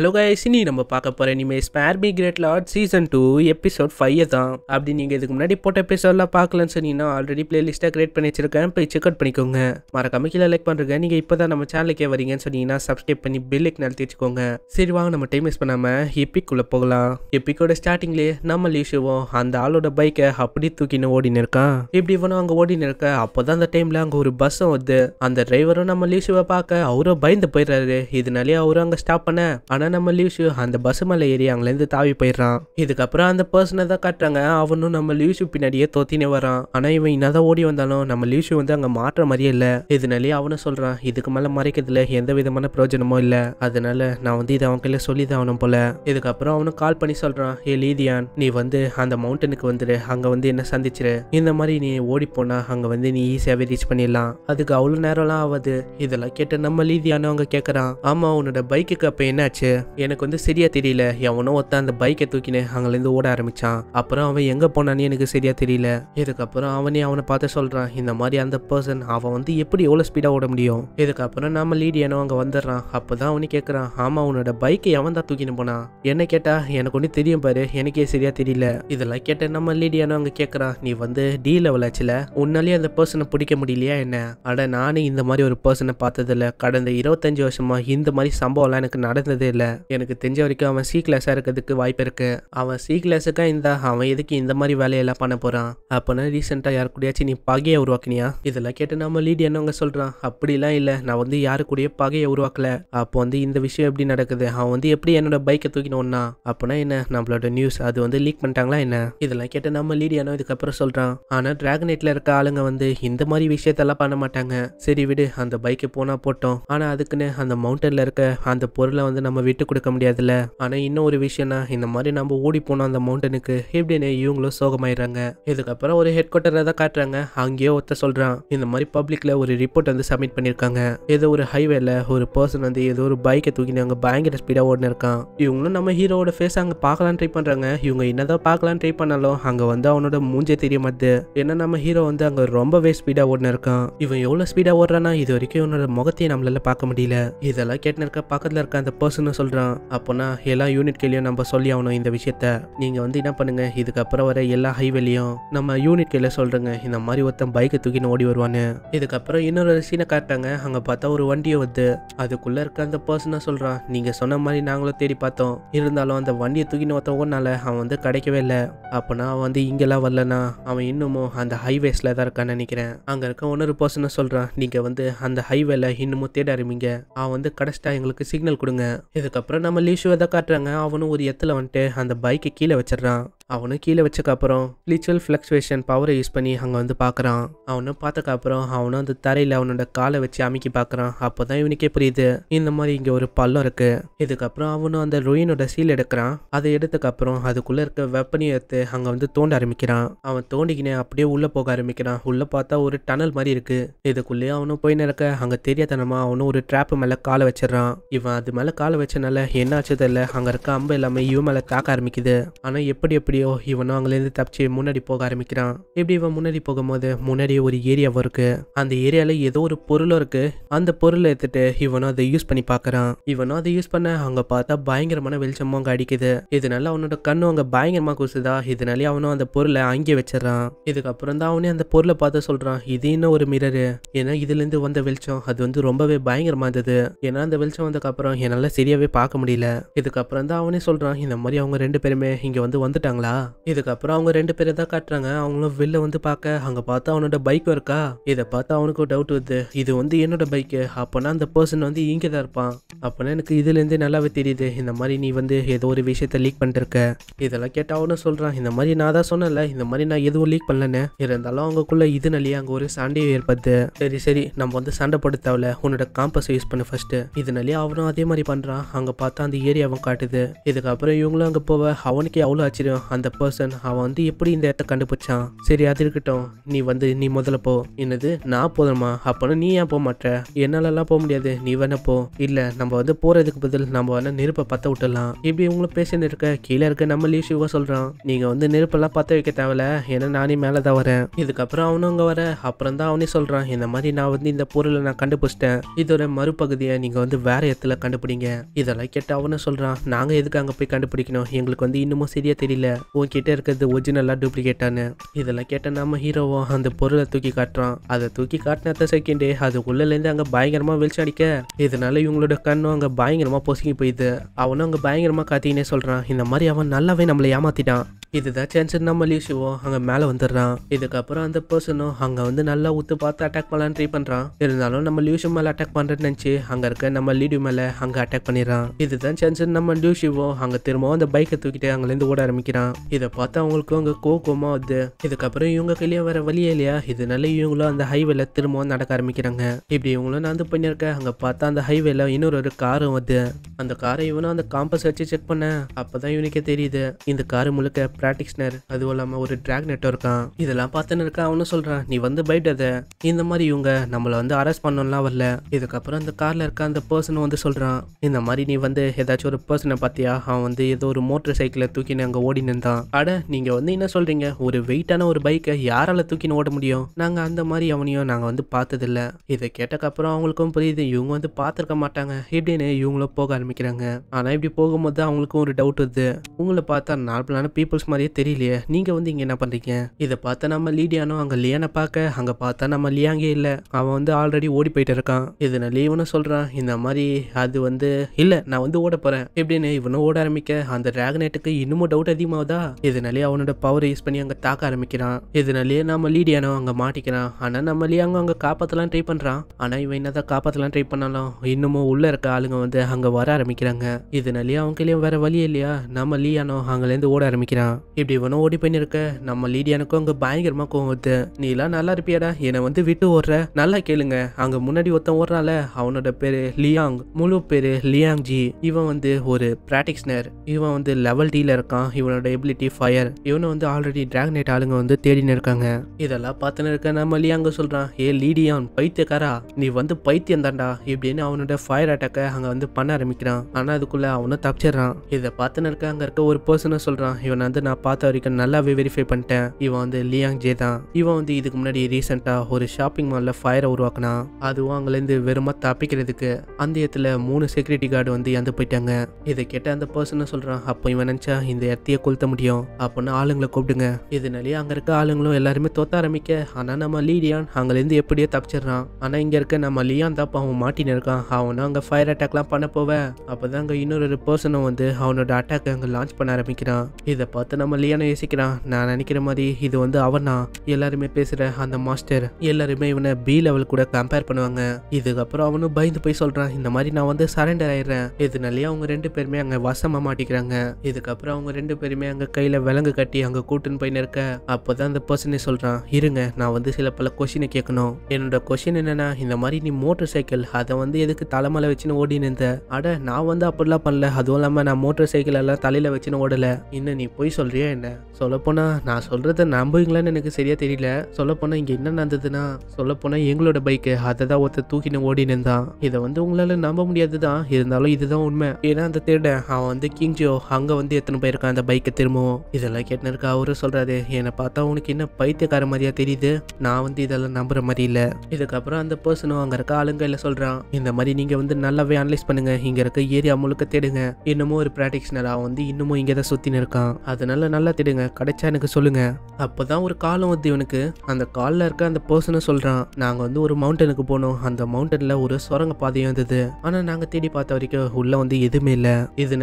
hello guys இனி நம்ம பார்க்க போகிற இனிமேல் ஸ்பேர் பி great lord season two episode five தான் அப்படி நீங்கள் இதுக்கு முன்னாடி போட்ட எபிசோட்லாம் பார்க்கலன்னு சொன்னீங்கன்னா ஆல்ரெடி பிளேலிஸ்ட்டாக கிரியேட் பண்ணி வச்சிருக்கேன் போய் செக் அவுட் பண்ணிக்கோங்க மறக்காம கீழே லைக் பண்ணுறேங்க நீங்கள் இப்போ தான் நம்ம சேனலுக்கே வரீங்கன்னு சொன்னீங்கன்னா சப்ஸ்கிரைப் பண்ணி பெல்லைக் நடத்தி வச்சுக்கோங்க சரி வாங்க நம்ம டைம் வேஸ்ட் பண்ணாமல் எப்பிக்குள்ளே போகலாம் எப்பிக்கோட ஸ்டார்டிங்லேயே நம்ம லீஷுவோம் அந்த ஆளோட பைக்கை அப்படி தூக்கின்னு ஓடினு இருக்கான் இப்படி இவனும் அங்கே ஓடினு இருக்க அப்போ தான் அந்த டைமில் அங்கே ஒரு பஸ்ஸும் வருது அந்த டிரைவரும் நம்ம லீஷுவை பார்க்க அவரும் பயந்து போயிடுறாரு இதனாலே அவரும் அங்கே ஸ்டாப் பண்ண ஆனால் நம்ம லியூஷு அந்த பஸ் மேலே ஏறி அங்கேருந்து தாவி போயிடுறான் இதுக்கப்புறம் அந்த பர்சனை தான் காட்டுறாங்க அவனும் நம்ம லியூஷு பின்னாடியே தோத்தினே வரான் ஆனால் இவன் என்னதான் ஓடி வந்தாலும் நம்ம லியூஷு வந்து அங்கே மாற்ற மாதிரியே இல்லை இதனாலேயே அவனும் சொல்கிறான் இதுக்கு மேலே மறைக்கிறதுல எந்த விதமான பிரயோஜனமும் இல்லை அதனால நான் வந்து இதை அவன் கையில் சொல்லி தான் அவனும் போல இதுக்கப்புறம் அவனும் கால் பண்ணி சொல்கிறான் ஏ லீதியான் நீ வந்து அந்த மவுண்டனுக்கு வந்துடு அங்கே வந்து என்ன சந்திச்சிரு இந்த மாதிரி நீ ஓடி போனா அங்கே வந்து நீ ஈஸியாகவே ரீச் பண்ணிடலாம் அதுக்கு அவ்வளோ நேரம்லாம் ஆகுது இதெல்லாம் கேட்டு நம்ம லீதியானு அவங்க கேட்குறான் ஆமாம் உன்னோட பைக்குக்கு அப்போ என்னாச்சு போயிடுச்சு எனக்கு வந்து சரியா தெரியல எவனோ ஒருத்தன் அந்த பைக்கை தூக்கினு அங்கேருந்து ஓட ஆரம்பிச்சான் அப்புறம் அவன் எங்கே போனான்னு எனக்கு சரியா தெரியல இதுக்கப்புறம் அவனே அவனை பார்த்து சொல்கிறான் இந்த மாதிரி அந்த பர்சன் அவன் வந்து எப்படி எவ்வளோ ஸ்பீடாக ஓட முடியும் இதுக்கப்புறம் நம்ம லீடியனோ அங்கே வந்துடுறான் அப்போ தான் அவனு கேட்குறான் ஆமாம் அவனோட பைக்கை எவன் தான் தூக்கின்னு போனான் என்ன கேட்டால் எனக்கு ஒண்ணு தெரியும் பாரு எனக்கே சரியாக தெரியல இதெல்லாம் கேட்ட நம்ம லீடியானோ அங்கே கேட்குறான் நீ வந்து டி லெவல் ஆச்சுல உன்னாலேயே அந்த பர்சனை பிடிக்க முடியலையா என்ன அட நானும் இந்த மாதிரி ஒரு பர்சனை பார்த்ததில்ல கடந்த இருபத்தஞ்சி வருஷமாக இந்த மாதிரி சம்பவம்லாம் எனக்கு நடந்ததே இல்லை தெரியல எனக்கு தெரிஞ்ச வரைக்கும் அவன் சி கிளாஸாக இருக்கிறதுக்கு வாய்ப்பு இருக்கு அவன் சி கிளாஸுக்கா இருந்தா அவன் எதுக்கு இந்த மாதிரி வேலையெல்லாம் பண்ண போகிறான் அப்போனா ரீசெண்டாக யாரு கூடயாச்சும் நீ பகையை உருவாக்கினியா இதெல்லாம் கேட்டு நம்ம லீட் என்னவங்க சொல்கிறான் அப்படிலாம் இல்லை நான் வந்து யாரு கூடிய பகையை உருவாக்கல அப்போ வந்து இந்த விஷயம் எப்படி நடக்குது அவன் வந்து எப்படி என்னோட பைக்கை தூக்கினோன்னா அப்போனா என்ன நம்மளோட நியூஸ் அது வந்து லீக் பண்ணிட்டாங்களா என்ன இதெல்லாம் கேட்டு நம்ம லீட் என்ன இதுக்கப்புறம் சொல்கிறான் ஆனால் ட்ராகனேட்டில் இருக்க ஆளுங்க வந்து இந்த மாதிரி விஷயத்தெல்லாம் பண்ண மாட்டாங்க சரி விடு அந்த பைக்கு போனால் போட்டோம் ஆனால் அதுக்குன்னு அந்த மவுண்டனில் இருக்க அந்த பொருளை வந்து நம்ம விட்டு கொடுக்க முடியாதுல்ல ஆனா இன்னும் ஒரு விஷயம்னா இந்த மாதிரி நம்ம ஓடி போனோம் அந்த மவுண்டனுக்கு எப்படின்னு இவங்களும் சோகமாயிடுறாங்க இதுக்கப்புறம் ஒரு ஹெட் குவார்ட்டரை தான் காட்டுறாங்க அங்கேயோ ஒத்த சொல்றான் இந்த மாதிரி பப்ளிக்ல ஒரு ரிப்போர்ட் வந்து சப்மிட் பண்ணிருக்காங்க ஏதோ ஒரு ஹைவேல ஒரு பர்சன் வந்து ஏதோ ஒரு பைக்கை தூக்கினு பயங்கர ஸ்பீடா ஓடினு இருக்கான் இவங்களும் நம்ம ஹீரோவோட ஃபேஸ் அங்க பார்க்கலாம் ட்ரை பண்றாங்க இவங்க என்னதான் பார்க்கலாம் ட்ரை பண்ணாலும் அங்க வந்து அவனோட மூஞ்சே தெரிய மாட்டுது ஏன்னா நம்ம ஹீரோ வந்து அங்க ரொம்பவே ஸ்பீடாக ஓடினு இருக்கான் இவன் எவ்வளவு ஸ்பீடாக ஓடுறானா இது வரைக்கும் இவனோட முகத்தையே நம்மளால பார்க்க முடியல இதெல்லாம் கேட்டுன்னு இருக்க பக்கத்தில் இருக்க அந்த பர்சனும் சொல்கிறான் அப்போனா எல்லா யூனிட்களையும் நம்ம சொல்லி ஆகணும் இந்த விஷயத்த நீங்கள் வந்து என்ன பண்ணுங்கள் இதுக்கப்புறம் வர எல்லா ஹைவேலையும் நம்ம யூனிட் கையில் சொல்கிறேங்க இந்த மாதிரி ஒருத்தன் பைக்கை தூக்கின்னு ஓடி வருவான்னு இதுக்கப்புறம் இன்னொரு சீனை காட்டாங்க அங்கே பார்த்தா ஒரு வண்டியை வந்து அதுக்குள்ளே இருக்க அந்த பர்சனாக சொல்கிறான் நீங்கள் சொன்ன மாதிரி நாங்களும் தேடி பார்த்தோம் இருந்தாலும் அந்த வண்டியை தூக்கின்னு ஒருத்தவங்கனால அவன் வந்து கிடைக்கவே இல்லை அப்போனா அவன் வந்து இங்கெல்லாம் வரலனா அவன் இன்னமும் அந்த ஹைவேஸில் தான் இருக்கான்னு நினைக்கிறேன் அங்கே இருக்க ஒன்னொரு பர்சனாக சொல்கிறான் நீங்கள் வந்து அந்த ஹைவேல இன்னமும் தேட ஆரம்பிங்க அவன் வந்து கடைசிட்டா எங்களுக்கு சிக்னல் கொடுங்க இது அதுக்கப்புறம் நம்ம லீஷுவை தான் காட்டுறாங்க அவனும் ஒரு எத்தில் வந்துட்டு அந்த பைக்கை கீழே வச்சிடறான் அவனும் கீழே வச்சக்கப்புறம் லிச்சுவல் ஃப்ளக்சுவேஷன் பவரை யூஸ் பண்ணி அங்கே வந்து பார்க்குறான் அவனும் பார்த்தக்கப்புறம் அவனும் அந்த தரையில் அவனோட காலை வச்சு அமைக்கி பார்க்குறான் அப்போ தான் இவனுக்கே புரியுது இந்த மாதிரி இங்கே ஒரு பள்ளம் இருக்குது இதுக்கப்புறம் அவனும் அந்த ரொயினோட சீல் எடுக்கிறான் அதை எடுத்ததுக்கப்புறம் அதுக்குள்ளே இருக்க வெப்பனையும் எடுத்து அங்கே வந்து தோண்ட ஆரம்பிக்கிறான் அவன் தோண்டிக்கினே அப்படியே உள்ளே போக ஆரம்பிக்கிறான் உள்ளே பார்த்தா ஒரு டனல் மாதிரி இருக்குது இதுக்குள்ளேயே அவனும் போய் நடக்க அங்கே தெரியாதனமா அவனும் ஒரு ட்ராப்பு மேலே காலை வச்சிடறான் இவன் அது மேலே காலை வச்சனால என்ன ஆச்சு தெரியல அங்கே இருக்க அம்பு எல்லாமே இவன் மேலே தாக்க ஆரம்பிக்குது ஆனால் எப்படி எப்படி எப்படியோ இவனும் அங்கேருந்து தப்பிச்சு முன்னாடி போக ஆரம்பிக்கிறான் இப்படி இவன் முன்னாடி போகும்போது முன்னாடி ஒரு ஏரியாவும் இருக்கு அந்த ஏரியால ஏதோ ஒரு பொருளும் இருக்கு அந்த பொருளை எடுத்துட்டு இவனும் அதை யூஸ் பண்ணி பாக்குறான் இவனும் அதை யூஸ் பண்ண அங்கே பார்த்தா பயங்கரமான வெளிச்சமும் அங்கே அடிக்குது இதனால அவனோட கண்ணு அங்கே பயங்கரமாக குசுதா இதனாலே அவனும் அந்த பொருளை அங்கே வச்சிடறான் இதுக்கப்புறம் தான் அவனே அந்த பொருளை பார்த்து சொல்கிறான் இது இன்னும் ஒரு மிரரு ஏன்னா இதுலேருந்து வந்த வெளிச்சம் அது வந்து ரொம்பவே பயங்கரமாக இருந்தது ஏன்னா அந்த வெளிச்சம் வந்ததுக்கப்புறம் என்னால் சரியாகவே பார்க்க முடியல இதுக்கப்புறம் தான் அவனே சொல்கிறான் இந்த மாதிரி அவங்க ரெண்டு பேருமே இங்கே வந்து வந்துட்டாங்களா போயிட்டாங்களா இதுக்கப்புறம் அவங்க ரெண்டு பேரும் தான் காட்டுறாங்க அவங்களும் வெளில வந்து பார்க்க அங்க பார்த்தா அவனோட பைக் இருக்கா இதை பார்த்தா அவனுக்கு டவுட் வருது இது வந்து என்னோட பைக்கு அப்பனா அந்த பர்சன் வந்து இங்க தான் இருப்பான் அப்பனா எனக்கு இருந்தே நல்லாவே தெரியுது இந்த மாதிரி நீ வந்து ஏதோ ஒரு விஷயத்த லீக் பண்ணிருக்க இதெல்லாம் கேட்டு அவனும் சொல்கிறான் இந்த மாதிரி நான் தான் சொன்னல இந்த மாதிரி நான் எதுவும் லீக் பண்ணலன்னு இருந்தாலும் அவங்கக்குள்ள இது நிலையே அங்கே ஒரு சண்டை ஏற்படுது சரி சரி நம்ம வந்து சண்டை போட தேவையில்ல உன்னோட காம்பஸ் யூஸ் பண்ணு ஃபர்ஸ்ட்டு இது நிலையே அவனும் அதே மாதிரி பண்றான் அங்கே பார்த்தா அந்த ஏரியாவும் காட்டுது இதுக்கப்புறம் இவங்களும் அங்கே போவ அவனுக்கே அவ்வளோ ஆச்சரியம் அந்த பர்சன் அவன் வந்து எப்படி இந்த இடத்த கண்டுபிடிச்சான் சரி அது இருக்கட்டும் நீ வந்து நீ முதல்ல போ என்னது நான் போதுமா அப்போனா நீ ஏன் போக மாட்ட என்னாலலாம் போக முடியாது நீ வேணா போ இல்லை நம்ம வந்து போறதுக்கு பதில் நம்ம வேணா நெருப்பை பற்ற விட்டுலாம் இப்படி இவங்களும் பேசிட்டு இருக்க கீழே இருக்க நம்ம லீவ் சொல்றான் சொல்கிறான் நீங்கள் வந்து நெருப்பெல்லாம் பற்ற வைக்க தேவையில்ல ஏன்னா நானே மேலே தான் வரேன் இதுக்கப்புறம் அவனும் அங்கே வர அப்புறம் தான் அவனே சொல்கிறான் இந்த மாதிரி நான் வந்து இந்த பொருளை நான் கண்டுபிடிச்சிட்டேன் இதோட மறுபகுதியை நீங்கள் வந்து வேற இடத்துல கண்டுபிடிங்க இதெல்லாம் கேட்டு அவனும் சொல்கிறான் நாங்கள் எதுக்கு அங்கே போய் கண்டுபிடிக்கணும் எங்களுக்கு வந்து இன்னமும் சரியாக தெரியல உன்கிட்ட இருக்கிறது ஒரிஜினலாக டூப்ளிகேட்டானு இதெல்லாம் கேட்ட நம்ம ஹீரோவும் அந்த பொருளை தூக்கி காட்டுறான் அதை தூக்கி காட்டினத்த செகண்டே இருந்து அங்கே பயங்கரமாக வெளிச்சம் அடிக்க இதனால இவங்களோட கண்ணும் அங்கே பயங்கரமாக பொசுங்கி போயிடுது அவனும் அங்கே பயங்கரமாக காத்தீங்கன்னே சொல்கிறான் இந்த மாதிரி அவன் நல்லாவே நம்மளை ஏமாத்திட்டான் இதுதான் சான்ஸ் நம்ம மலேசியாவும் அங்கே மேலே வந்துடுறான் இதுக்கப்புறம் அந்த பர்சனும் அங்கே வந்து நல்லா உத்து பார்த்து அட்டாக் பண்ணலான்னு ட்ரை பண்ணுறான் இருந்தாலும் நம்ம லியூஷிவ் மேலே அட்டாக் பண்ணுறேன்னு நினச்சி அங்கே இருக்க நம்ம லீடியூ மேலே அங்கே அட்டாக் பண்ணிடுறான் இதுதான் சான்ஸ் நம்ம லியூஷிவும் அங்கே திரும்பவும் அந்த பைக்கை தூக்கிட்டு அங்கேருந்து ஓட ஆரம்பிக்கிறான் இதை பார்த்து அவங்களுக்கு அங்கே கோகோமா வருது இதுக்கப்புறம் இவங்க கையிலேயே வர வழியே இல்லையா இதனால இவங்களும் அந்த ஹைவேல திரும்பவும் நடக்க ஆரம்பிக்கிறாங்க இப்படி இவங்களும் நான் வந்து பண்ணியிருக்கேன் அங்கே பார்த்தா அந்த ஹைவேல இன்னொரு ஒரு காரும் வருது அந்த காரை இவனும் அந்த காம்பஸ் வச்சு செக் பண்ண அப்பதான் இவனுக்கே தெரியுது இந்த கார் முழுக்க ப்ராக்டிக்ஸ்னர் அதுவும் இல்லாமல் ஒரு ட்ராக் நெட்ஒர்க்கான் இதெல்லாம் பார்த்துன்னு இருக்க அவனும் சொல்கிறான் நீ வந்து அதை இந்த மாதிரி இவங்க நம்மளை வந்து அரெஸ்ட் பண்ணலாம் வரல இதுக்கப்புறம் அந்த காரில் இருக்க அந்த பர்சன் வந்து சொல்கிறான் இந்த மாதிரி நீ வந்து ஏதாச்சும் ஒரு பர்சனை பார்த்தியா அவன் வந்து ஏதோ ஒரு மோட்டர் சைக்கிளை தூக்கின்னு அங்கே ஓடி நின்றான் அட நீங்கள் வந்து என்ன சொல்கிறீங்க ஒரு வெயிட்டான ஒரு பைக்கை யாரால தூக்கின்னு ஓட முடியும் நாங்கள் அந்த மாதிரி அவனையும் நாங்கள் வந்து பார்த்ததில்ல இதை கேட்டக்கப்புறம் அவங்களுக்கும் புரியுது இவங்க வந்து பார்த்துருக்க மாட்டாங்க இப்படின்னு இவங்களும் போக ஆரம்பிக்கிறாங்க ஆனால் இப்படி போகும்போது அவங்களுக்கும் ஒரு டவுட் வருது உங்களை பார்த்தா நார்மலான பீப்புள்ஸ் மாதிரியே தெரியலையே நீங்கள் வந்து இங்கே என்ன பண்ணுறீங்க இதை பார்த்தா நம்ம லீடியானோ அங்கே லியானை பார்க்க அங்கே பார்த்தா நம்ம லியாங்கே இல்லை அவன் வந்து ஆல்ரெடி ஓடி போயிட்டு இருக்கான் இது நான் லீவுன்னு சொல்கிறான் இந்த மாதிரி அது வந்து இல்லை நான் வந்து ஓட போகிறேன் எப்படின்னு இவனும் ஓட ஆரம்பிக்க அந்த டிராகனேட்டுக்கு இன்னமும் டவுட் அதிகமாகுதா இதனாலே அவனோட பவர் யூஸ் பண்ணி அங்கே தாக்க ஆரம்பிக்கிறான் இதனாலேயே நம்ம லீடியானோ அங்கே மாட்டிக்கிறான் ஆனால் நம்ம லியாங்க அங்கே காப்பாற்றலாம் ட்ரை பண்ணுறான் ஆனால் இவன் என்னதான் காப்பாற்றலாம் ட்ரை பண்ணாலும் இன்னமும் உள்ளே இருக்க ஆளுங்க வந்து அங்கே வர ஆரம்பிக்கிறாங்க இதனாலேயே அவங்களையும் வேற வழி இல்லையா நம்ம லீயானோ அங்கேருந்து ஓட ஆரம்பிக்கிறான் இப்படி இவனும் ஓடி போய் இருக்க நம்ம லீடியானுக்கும் அங்கே பயங்கரமாக கோவத்து நீ நீலாம் நல்லா இருப்பியாடா என்னை வந்து விட்டு ஓடுற நல்லா கேளுங்க அங்கே முன்னாடி ஒருத்தன் ஓடுறால அவனோட பேர் லியாங் முழு பேர் லியாங் ஜி இவன் வந்து ஒரு பிராக்டிக்ஸ்னர் இவன் வந்து லெவல் டீல இருக்கான் இவனோட எபிலிட்டி ஃபயர் இவனை வந்து ஆல்ரெடி டிராகனேட் ஆளுங்க வந்து தேடினு இருக்காங்க இதெல்லாம் பார்த்துன்னு இருக்க நம்ம லியாங்க சொல்கிறான் ஏ லீடியான் பைத்தியக்காரா நீ வந்து பைத்தியம் தாண்டா இப்படின்னு அவனோட ஃபயர் அட்டாக்க அங்கே வந்து பண்ண ஆரம்பிக்கிறான் ஆனால் அதுக்குள்ளே அவனும் தப்பிச்சிடுறான் இதை பார்த்துன்னு இருக்க அங்கே இருக்க ஒரு பர்சனை சொல்கிறான் இவனை வந்து நான் பார்த்த வரைக்கும் நல்லாவே வெரிஃபை பண்ணிட்டேன் இவன் வந்து லியாங் ஜே தான் இவன் வந்து இதுக்கு முன்னாடி ரீசெண்டாக ஒரு ஷாப்பிங் மாலில் ஃபயரை உருவாக்குனா அதுவும் அங்கேருந்து வெறுமா தப்பிக்கிறதுக்கு அந்த இடத்துல மூணு செக்யூரிட்டி கார்டு வந்து இறந்து போயிட்டாங்க இதை கேட்ட அந்த பர்சன் சொல்கிறான் அப்போ இவன் நினச்சா இந்த இடத்தையே கொளுத்த முடியும் அப்படின்னு ஆளுங்களை கூப்பிடுங்க இதனாலேயே அங்கே இருக்க ஆளுங்களும் எல்லாருமே தோத்த ஆரம்பிக்க ஆனால் நம்ம லீடியான் அங்கேருந்து எப்படியோ தப்பிச்சிடுறான் ஆனால் இங்கே இருக்க நம்ம லியான் தான் அவன் மாட்டின்னு இருக்கான் அவனும் அங்கே ஃபயர் அட்டாக்லாம் பண்ண போவேன் அப்போ தான் அங்கே இன்னொரு பர்சனும் வந்து அவனோட அட்டாக் அங்கே லான்ச் பண்ண ஆரம்பிக்கிறான் இதை பார்த்து நம்ம லியானோ யோசிக்கிறான் நான் நினைக்கிற மாதிரி இது வந்து அவனா எல்லாருமே பேசுகிற அந்த மாஸ்டர் எல்லாருமே இவனை பி லெவல் கூட கம்பேர் பண்ணுவாங்க இதுக்கப்புறம் அவனும் பயந்து போய் சொல்கிறான் இந்த மாதிரி நான் வந்து சரண்டர் ஆயிடுறேன் இதனாலேயே அவங்க ரெண்டு பேருமே அங்கே வசமாக மாட்டிக்கிறாங்க இதுக்கப்புறம் அவங்க ரெண்டு பேருமே அங்கே கையில் விலங்கு கட்டி அங்கே கூட்டுன்னு போய் நிற்க அப்போ தான் அந்த பர்சனே சொல்கிறான் இருங்க நான் வந்து சில பல கொஷினை கேட்கணும் என்னோட கொஷின் என்னென்னா இந்த மாதிரி நீ மோட்டர் சைக்கிள் அதை வந்து எதுக்கு தலைமலை வச்சுன்னு ஓடி நின்ற அட நான் வந்து அப்படிலாம் பண்ணல அதுவும் இல்லாமல் நான் மோட்டர் சைக்கிள் எல்லாம் தலையில் வச்சுன்னு ஓடலை இன்னும் நீ போய் சொல்ல சொல்கிறியா என்ன சொல்லப்போனால் நான் சொல்கிறத நம்புவீங்களான்னு எனக்கு சரியாக தெரியல சொல்லப்போனால் இங்கே என்ன நடந்ததுன்னா சொல்லப்போனால் எங்களோட பைக்கு அதை தான் ஒருத்த தூக்கின்னு ஓடினு தான் இதை வந்து உங்களால் நம்ப முடியாது தான் இருந்தாலும் இதுதான் உண்மை ஏன்னா அந்த திருடன் அவன் வந்து கிங்ஜியோ அங்கே வந்து எத்தனை போயிருக்கான் அந்த பைக்கை திரும்பவும் இதெல்லாம் கேட்டுன்னு இருக்கா அவரும் சொல்கிறாரு என்னை பார்த்தா உனக்கு என்ன பைத்தியக்கார மாதிரியா தெரியுது நான் வந்து இதெல்லாம் நம்புற மாதிரி இல்லை இதுக்கப்புறம் அந்த பர்சனும் அங்கே இருக்க ஆளுங்கையில் சொல்கிறான் இந்த மாதிரி நீங்கள் வந்து நல்லாவே அனலைஸ் பண்ணுங்க இங்கே இருக்க ஏரியா முழுக்க தேடுங்க இன்னமும் ஒரு பிராக்டிஷனர் அவன் வந்து இன்னமும் இங்கே தான் சுற்றின்னு இருக்கான் அதனால நல்ல நல்லா திடுங்க கிடைச்சா எனக்கு சொல்லுங்க அப்போதான் ஒரு காலம் வந்து இவனுக்கு அந்த காலில் இருக்க அந்த பர்சனை சொல்கிறான் நாங்கள் வந்து ஒரு மவுண்டனுக்கு போனோம் அந்த மவுண்டனில் ஒரு சுரங்க பாதையும் இருந்தது ஆனால் நாங்கள் தேடி பார்த்த வரைக்கும் உள்ள வந்து எதுவுமே இல்லை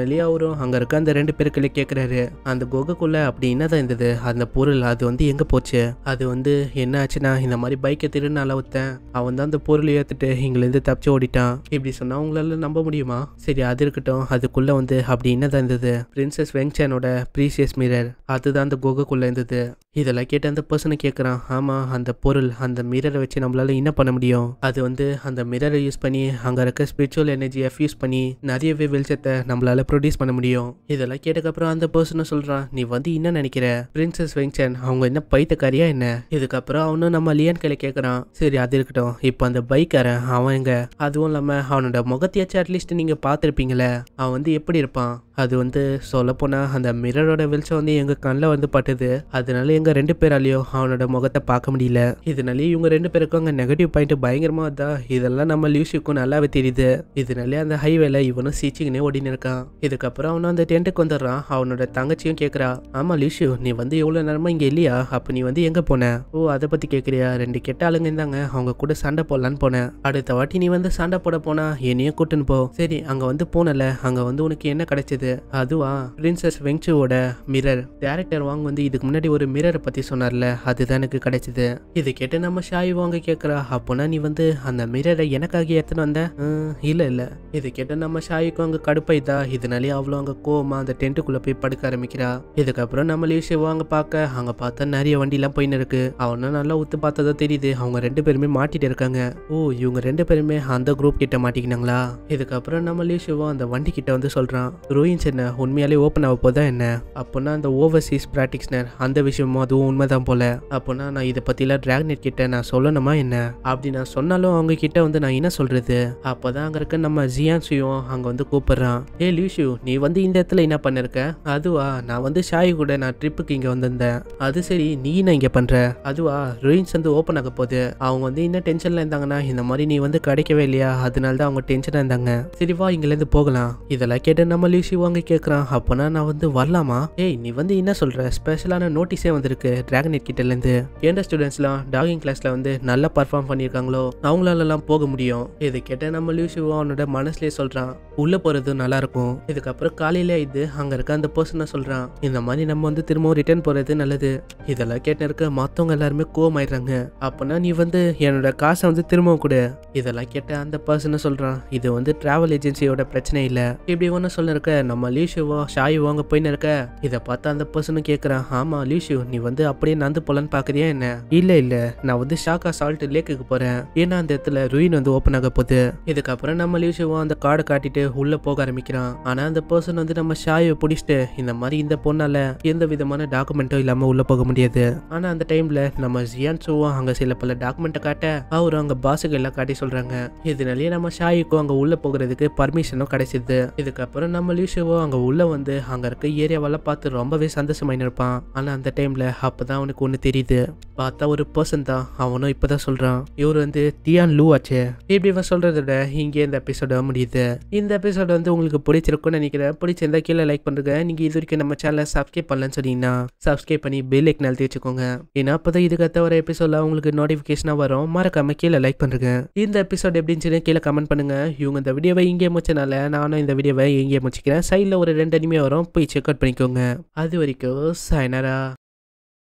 நிலையா அவரும் அங்கே இருக்க அந்த ரெண்டு பேருக்குள்ளே கேட்குறாரு அந்த குகைக்குள்ளே அப்படி என்னதான் இருந்தது அந்த பொருள் அது வந்து எங்கே போச்சு அது வந்து என்ன ஆச்சுன்னா இந்த மாதிரி பைக்கை திருடுன அளவுத்தேன் அவன் தான் அந்த பொருள் ஏற்றுட்டு எங்கேருந்து தப்பிச்சு ஓடிட்டான் இப்படி சொன்னால் அவங்களால நம்ப முடியுமா சரி அது இருக்கட்டும் அதுக்குள்ளே வந்து அப்படி என்னதான் இருந்தது பிரின்சஸ் வெங்சனோட ப்ரீசியஸ் மிரர் அதுதான் அந்த குகைக்குள்ள இருந்தது இதெல்லாம் கேட்டு அந்த பர்சனை கேட்குறான் ஆமாம் அந்த பொருள் அந்த மிரரை வச்சு நம்மளால என்ன பண்ண முடியும் அது வந்து அந்த மிரரை யூஸ் பண்ணி அங்கே இருக்க ஸ்பிரிச்சுவல் எஃப் யூஸ் பண்ணி நிறையவே வெளிச்சத்தை நம்மளால ப்ரொடியூஸ் பண்ண முடியும் இதெல்லாம் கேட்டக்கப்புறம் அந்த பர்சனை சொல்கிறான் நீ வந்து என்ன நினைக்கிற பிரின்சஸ் வெங்சன் அவங்க என்ன பைத்தக்காரியா என்ன இதுக்கப்புறம் அவனும் நம்ம லியன் கையில் கேட்குறான் சரி அது இருக்கட்டும் இப்போ அந்த பைக்காரன் அவன் எங்க அதுவும் இல்லாமல் அவனோட முகத்தையாச்சும் அட்லீஸ்ட் நீங்கள் பார்த்துருப்பீங்களே அவன் வந்து எப்படி இருப்பான் அது வந்து சொல்லப்போனால் அந்த மிரரோட வெளிச்சம் வந்து எங்கள் கண்ணில் வந்து பட்டுது அதனால எங்கள் ரெண்டு பேராலையும் அவனோட முகத்தை பார்க்க முடியல இதனாலேயே இவங்க ரெண்டு பேருக்கும் அங்கே நெகட்டிவ் பாயிண்ட் பயங்கரமாக தான் இதெல்லாம் நம்ம லியூசிக்கும் நல்லாவே தெரியுது இதனாலே அந்த ஹைவேல இவனும் சீச்சிங்கனே ஓடினிருக்கான் இருக்கான் இதுக்கப்புறம் அவனும் அந்த டென்ட்டுக்கு வந்துடுறான் அவனோட தங்கச்சியும் கேட்குறா ஆமாம் லியூஷு நீ வந்து எவ்வளோ நேரமா இங்கே இல்லையா அப்போ நீ வந்து எங்கே போன ஓ அதை பற்றி கேட்குறியா ரெண்டு கெட்ட ஆளுங்க இருந்தாங்க அவங்க கூட சண்டை போடலான்னு போனேன் அடுத்த வாட்டி நீ வந்து சண்டை போட போனா என்னையும் கூட்டுன்னு போ சரி அங்கே வந்து போனல அங்கே வந்து உனக்கு என்ன கிடைச்சது இருந்தது அதுவா பிரின்சஸ் வெங்சுவோட மிரர் டேரக்டர் வாங் வந்து இதுக்கு முன்னாடி ஒரு மிரரை பற்றி சொன்னார்ல அதுதான் எனக்கு கிடைச்சிது இது கேட்டு நம்ம ஷாய் வாங்க கேட்குறா அப்போனா நீ வந்து அந்த மிரரை எனக்காக எடுத்துன்னு வந்த இல்லை இல்லை இது கேட்டு நம்ம அங்க அங்கே தான் இதனாலே அவ்வளோ அங்கே கோவமாக அந்த டென்ட்டுக்குள்ள போய் படுக்க ஆரம்பிக்கிறா இதுக்கப்புறம் நம்ம லீவ் அங்கே பார்க்க அங்க பார்த்தா நிறைய எல்லாம் போயின்னு இருக்கு அவனா நல்லா உத்து பார்த்ததா தெரியுது அவங்க ரெண்டு பேருமே மாட்டிட்டு இருக்காங்க ஓ இவங்க ரெண்டு பேருமே அந்த குரூப் கிட்ட மாட்டிக்கினாங்களா இதுக்கப்புறம் நம்ம லீஷ் அந்த வண்டி கிட்ட வந்து சொல்கிறான் ரூ மீன்ஸ் என்ன உண்மையாலே ஓப்பன் ஆக போதா என்ன அப்போனா அந்த ஓவர்சீஸ் ப்ராக்டிக்ஸ்னர் அந்த விஷயமும் அதுவும் உண்மைதான் போல அப்போனா நான் இதை பற்றிலாம் ட்ராக்னெட் கிட்ட நான் சொல்லணுமா என்ன அப்படி நான் சொன்னாலும் அவங்க கிட்ட வந்து நான் என்ன சொல்கிறது அப்போதான் அங்க அங்கே இருக்க நம்ம ஜியான்சியும் அங்கே வந்து கூப்பிட்றான் ஏ லியூஷு நீ வந்து இந்த இடத்துல என்ன பண்ணிருக்க அதுவா நான் வந்து ஷாயி கூட நான் ட்ரிப்புக்கு இங்கே வந்திருந்தேன் அது சரி நீ என்ன இங்கே பண்ணுற அதுவா ருயின்ஸ் வந்து ஓப்பன் ஆக போகுது அவங்க வந்து என்ன டென்ஷனில் இருந்தாங்கன்னா இந்த மாதிரி நீ வந்து கிடைக்கவே இல்லையா அதனால தான் அவங்க டென்ஷனாக இருந்தாங்க சரிவா இங்கேருந்து போகலாம் இதெல்லாம் கேட்ட நம்ம லியூசி வாங்கி கேட்குறான் அப்போனா நான் வந்து வரலாமா ஏய் நீ வந்து என்ன சொல்கிற ஸ்பெஷலான நோட்டீஸே வந்திருக்கு டிராகனேட் கிட்டேருந்து எந்த ஸ்டூடெண்ட்ஸ்லாம் டாகிங் கிளாஸில் வந்து நல்லா பர்ஃபார்ம் பண்ணியிருக்காங்களோ அவங்களாலலாம் போக முடியும் இது கேட்டால் நம்ம லூசிவா அவனோட மனசுலேயே சொல்கிறான் உள்ளே போகிறது நல்லாயிருக்கும் இதுக்கப்புறம் காலையில் இது அங்கே இருக்க அந்த பர்சனை சொல்கிறான் இந்த மாதிரி நம்ம வந்து திரும்பவும் ரிட்டர்ன் போகிறது நல்லது இதெல்லாம் கேட்ட இருக்க மற்றவங்க எல்லாருமே கோவமாயிடுறாங்க அப்போனா நீ வந்து என்னோட காசை வந்து திரும்பவும் கொடு இதெல்லாம் கேட்ட அந்த பர்சனை சொல்கிறான் இது வந்து ட்ராவல் ஏஜென்சியோட பிரச்சனை இல்லை இப்படி ஒன்று சொல்லிருக்க நம்ம லீஷுவோ ஷாயுவோ அங்கே போயின்னு இருக்க இதை பார்த்து அந்த பர்சனும் கேட்குறான் ஆமா லீஷு நீ வந்து அப்படியே நந்து போலன்னு பார்க்குறியா என்ன இல்லை இல்லை நான் வந்து ஷாக்கா சால்ட் லேக்குக்கு போறேன் ஏன்னா அந்த இடத்துல ருயின் வந்து ஓப்பன் ஆக போகுது இதுக்கப்புறம் நம்ம லீஷுவோ அந்த கார்டை காட்டிட்டு உள்ளே போக ஆரம்பிக்கிறான் ஆனால் அந்த பர்சன் வந்து நம்ம ஷாயை பிடிச்சிட்டு இந்த மாதிரி இந்த பொண்ணால எந்த விதமான டாக்குமெண்ட்டும் இல்லாமல் உள்ளே போக முடியாது ஆனால் அந்த டைமில் நம்ம ஜியான்சுவும் அங்கே சில பல டாக்குமெண்ட்டை காட்ட அவரும் அங்கே பாசுக்கு எல்லாம் காட்டி சொல்கிறாங்க இதனாலேயே நம்ம ஷாயுக்கும் அங்கே உள்ளே போகிறதுக்கு பர்மிஷனும் கிடைச்சிது இதுக்கப்புறம் நம்ம லீஷு சிலுவோ அங்கே உள்ளே வந்து அங்கே இருக்க ஏரியாவெல்லாம் பார்த்து ரொம்பவே சந்தோஷமாக இருப்பான் ஆனால் அந்த டைமில் அப்போ தான் அவனுக்கு ஒன்று தெரியுது பார்த்தா ஒரு பர்சன் தான் அவனும் இப்போ தான் சொல்கிறான் இவர் வந்து தியான் லூ ஆச்சு இப்படி இவன் சொல்கிறத விட இங்கே இந்த எபிசோட முடியுது இந்த எபிசோட வந்து உங்களுக்கு பிடிச்சிருக்கும்னு நினைக்கிறேன் பிடிச்சிருந்தா கீழே லைக் பண்ணுங்க நீங்கள் இது வரைக்கும் நம்ம சேனலை சப்ஸ்கிரைப் பண்ணலன்னு சொன்னீங்கன்னா சப்ஸ்கிரைப் பண்ணி பெல் ஐக்கன் அழுத்தி வச்சுக்கோங்க ஏன்னா அப்போ தான் இதுக்கத்த ஒரு எபிசோடில் உங்களுக்கு நோட்டிஃபிகேஷனாக வரும் மறக்காம கீழே லைக் பண்ணுங்க இந்த எபிசோட் எப்படின்னு சொல்லி கீழே கமெண்ட் பண்ணுங்க இவங்க இந்த வீடியோவை இங்கே முடிச்சனால நானும் இந்த வீடியோவை இங்கே முடிச்சிக்கிறேன் சைடில் ஒரு ரெண்டு அனிமே வரும் போய் செக் அவுட் பண்ணிக்கோங்க அது வரைக்கும் சைனரா